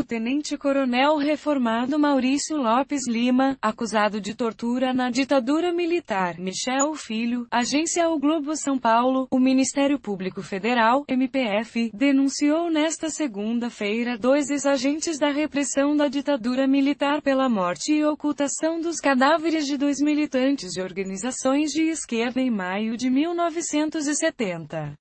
o tenente-coronel reformado Maurício Lopes Lima, acusado de tortura na ditadura militar, Michel Filho, agência O Globo São Paulo, o Ministério Público Federal, MPF, denunciou nesta segunda-feira dois ex-agentes da repressão da ditadura militar pela morte e ocultação dos cadáveres de dois militantes de organizações de esquerda em maio de 1970.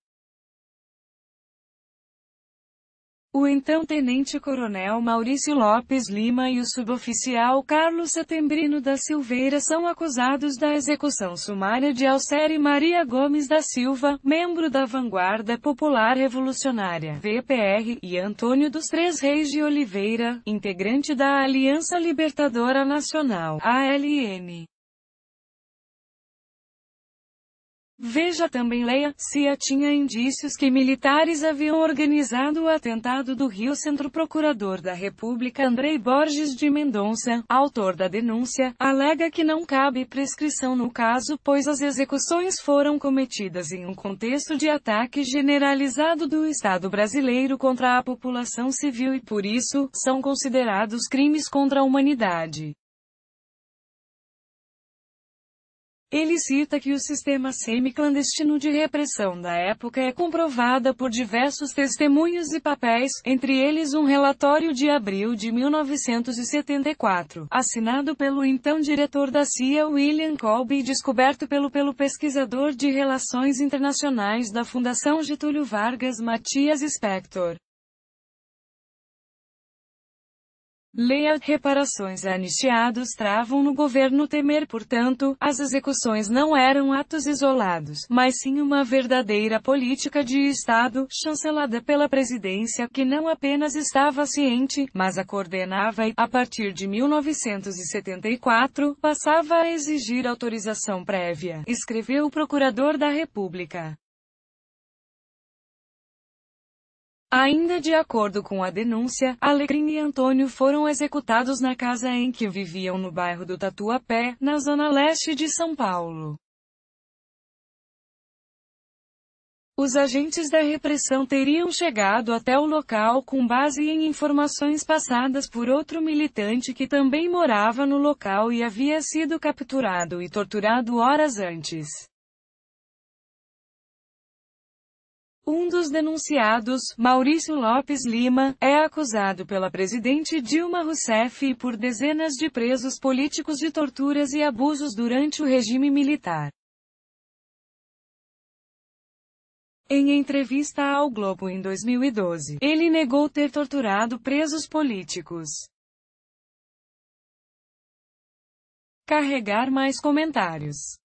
O então tenente-coronel Maurício Lopes Lima e o suboficial Carlos Setembrino da Silveira são acusados da execução sumária de Alcere Maria Gomes da Silva, membro da Vanguarda Popular Revolucionária, VPR, e Antônio dos Três Reis de Oliveira, integrante da Aliança Libertadora Nacional, ALN. Veja também Leia, a tinha indícios que militares haviam organizado o atentado do Rio Centro Procurador da República Andrei Borges de Mendonça, autor da denúncia, alega que não cabe prescrição no caso, pois as execuções foram cometidas em um contexto de ataque generalizado do Estado brasileiro contra a população civil e por isso, são considerados crimes contra a humanidade. Ele cita que o sistema semi-clandestino de repressão da época é comprovada por diversos testemunhos e papéis, entre eles um relatório de abril de 1974, assinado pelo então diretor da CIA William Colby e descoberto pelo, pelo pesquisador de relações internacionais da Fundação Getúlio Vargas Matias Spector. Leia reparações anistiados travam no governo Temer portanto, as execuções não eram atos isolados, mas sim uma verdadeira política de Estado, chancelada pela presidência, que não apenas estava ciente, mas a coordenava e, a partir de 1974, passava a exigir autorização prévia, escreveu o Procurador da República. Ainda de acordo com a denúncia, Alecrim e Antônio foram executados na casa em que viviam no bairro do Tatuapé, na zona leste de São Paulo. Os agentes da repressão teriam chegado até o local com base em informações passadas por outro militante que também morava no local e havia sido capturado e torturado horas antes. Um dos denunciados, Maurício Lopes Lima, é acusado pela presidente Dilma Rousseff e por dezenas de presos políticos de torturas e abusos durante o regime militar. Em entrevista ao Globo em 2012, ele negou ter torturado presos políticos. Carregar mais comentários.